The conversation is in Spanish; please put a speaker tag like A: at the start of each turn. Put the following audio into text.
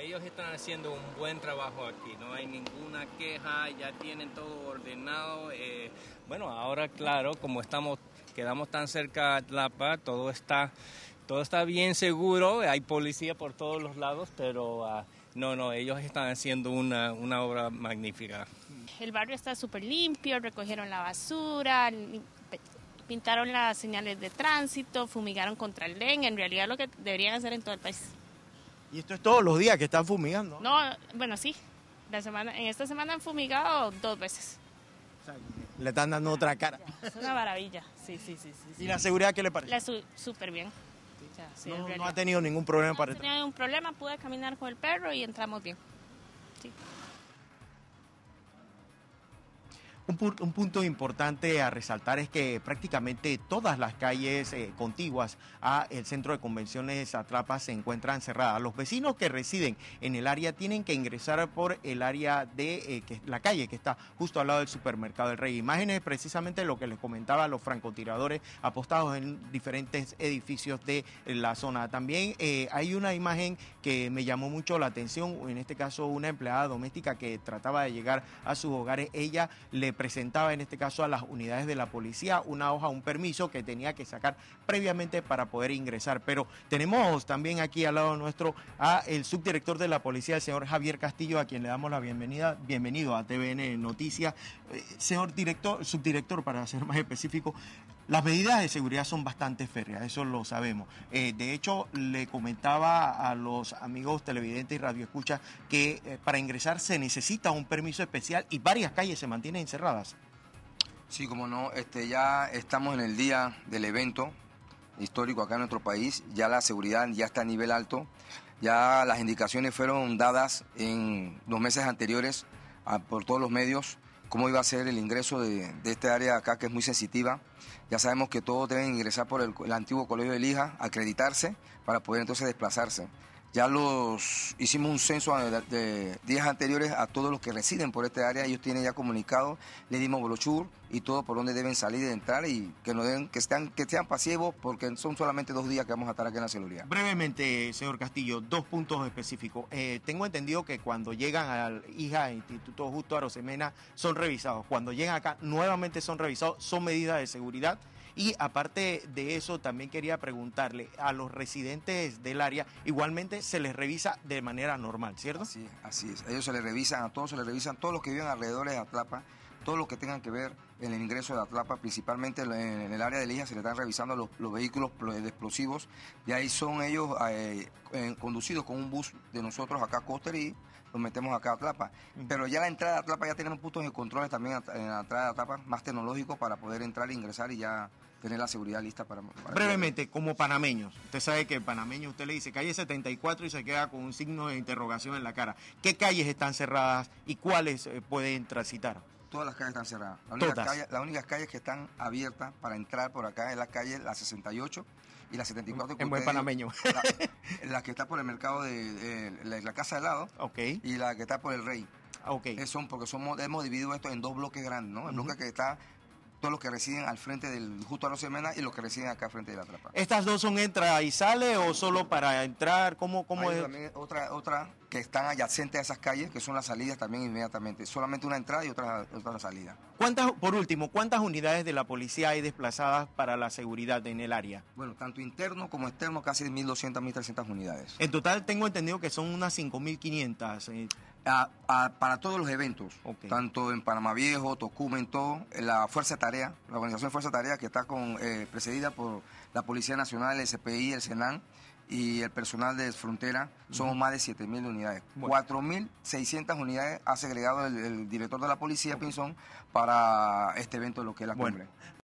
A: ellos están haciendo un buen trabajo aquí, no hay ninguna queja, ya tienen todo ordenado. Eh, bueno, ahora claro, como estamos, quedamos tan cerca de Tlapa, todo está, todo está bien seguro, hay policía por todos los lados, pero ah, no, no, ellos están haciendo una, obra magnífica.
B: El barrio está súper limpio, recogieron la basura, pintaron las señales de tránsito, fumigaron contra el dengue en realidad lo que deberían hacer en todo el país.
A: Y esto es todos los días que están fumigando.
B: No, bueno, sí. La semana, en esta semana han fumigado dos veces.
A: le están dando otra cara.
B: es una maravilla, sí, sí, sí. sí ¿Y la seguridad qué le parece? La súper bien. no, ha
A: tenido ningún problema para para No ha
B: tenido ningún problema, pude caminar con el perro y entramos bien. Sí.
A: Un, punto importante a resaltar es que prácticamente todas las calles eh, contiguas al centro de convenciones Atrapa se encuentran cerradas. Los vecinos que residen en el área tienen que ingresar por el área de eh, la calle que está justo al lado del supermercado del Rey. Imágenes precisamente lo que les comentaba a los francotiradores apostados en diferentes edificios de la zona. También eh, hay una imagen que me llamó mucho la atención, en este caso una empleada doméstica que trataba de llegar a sus hogares. Ella le presentaba en este caso a las unidades de la policía una hoja, un permiso que tenía que sacar previamente para poder ingresar. Pero tenemos también aquí al lado nuestro a el subdirector de la policía, el señor Javier Castillo, a quien le damos la bienvenida, bienvenido a TVN Noticias. Eh, señor director, subdirector, para ser más específico, las medidas de seguridad son bastante férreas, eso lo sabemos. Eh, de hecho, le comentaba a los amigos televidentes y radioescuchas que eh, para ingresar se necesita un permiso especial y varias calles se mantienen encerradas.
B: Sí, como no, este, ya estamos en el día del evento histórico acá en nuestro país, ya la seguridad ya está a nivel alto, ya las indicaciones fueron dadas en los meses anteriores por todos los medios cómo iba a ser el ingreso de, este esta área acá que es muy sensitiva. Ya sabemos que todos deben ingresar por el, el antiguo Colegio de Lija, acreditarse para poder entonces desplazarse. Ya los hicimos un censo de, días anteriores a todos los que residen por esta área, ellos tienen ya comunicado, le dimos brochure y todo por donde deben salir y entrar y que no den, que que sean pasivos
A: porque son solamente dos días que vamos a estar aquí en la celularía. Brevemente, señor Castillo, dos puntos específicos. Eh, tengo entendido que cuando llegan al hija Instituto Justo Arosemena son revisados. Cuando llegan acá nuevamente son revisados, son medidas de seguridad y aparte de eso, también quería preguntarle a los residentes del área, igualmente se les revisa de manera normal, ¿cierto? Sí, así es.
B: ellos se les revisan, a todos se les revisan, todos los que viven alrededor de Atlapa todo lo que tengan que ver en el ingreso de Atlapa, principalmente en el área de Lija, se le están revisando los, vehículos explosivos. ...y ahí son ellos eh, conducidos con un bus de nosotros acá a Coster y los metemos acá a Atlapa. Pero ya la entrada de Atlapa ya tenemos puntos de controles también en la entrada de Atlapa, más tecnológico para poder entrar e ingresar y ya tener la seguridad lista para...
A: Brevemente, como panameños, usted sabe que panameño usted le dice calle 74 y se queda con un signo de interrogación en la cara. ¿Qué calles están cerradas y cuáles eh, pueden transitar? todas las calles están cerradas. Las únicas, calles,
B: las únicas calles que están abiertas para entrar por acá es la calle la 68 y la 74 en buen panameño la, que está por el mercado de, la, casa de lado okay. y la que está por el rey ah, okay. Eh, son porque somos hemos dividido esto en dos bloques grandes no el bloque que está los que residen al frente del, justo a los Semenas y los que residen acá al frente de la Trapa.
A: ¿Estas dos son entra y sale o solo para entrar? ¿Cómo, cómo es? También
B: otra, otra que están adyacentes a esas calles, que son las salidas también inmediatamente. Solamente una entrada y otra, otra
A: salida. ¿Cuántas, por último, cuántas unidades de la policía hay desplazadas para la seguridad en el área?
B: Bueno, tanto interno como externo, casi 1.200, 1.300 unidades.
A: En total tengo entendido que son
B: unas 5.500 para todos los eventos, tanto en Panamá Viejo, Tocumen, todo, la Fuerza Tarea, la organización Fuerza Tarea que está con, eh, precedida por la Policía Nacional, el SPI, el Senan y el personal de frontera, somos más de 7.000 unidades. mil 4.600 unidades ha segregado el, director de la policía, Pinzón, para este evento, lo que es la cumbre.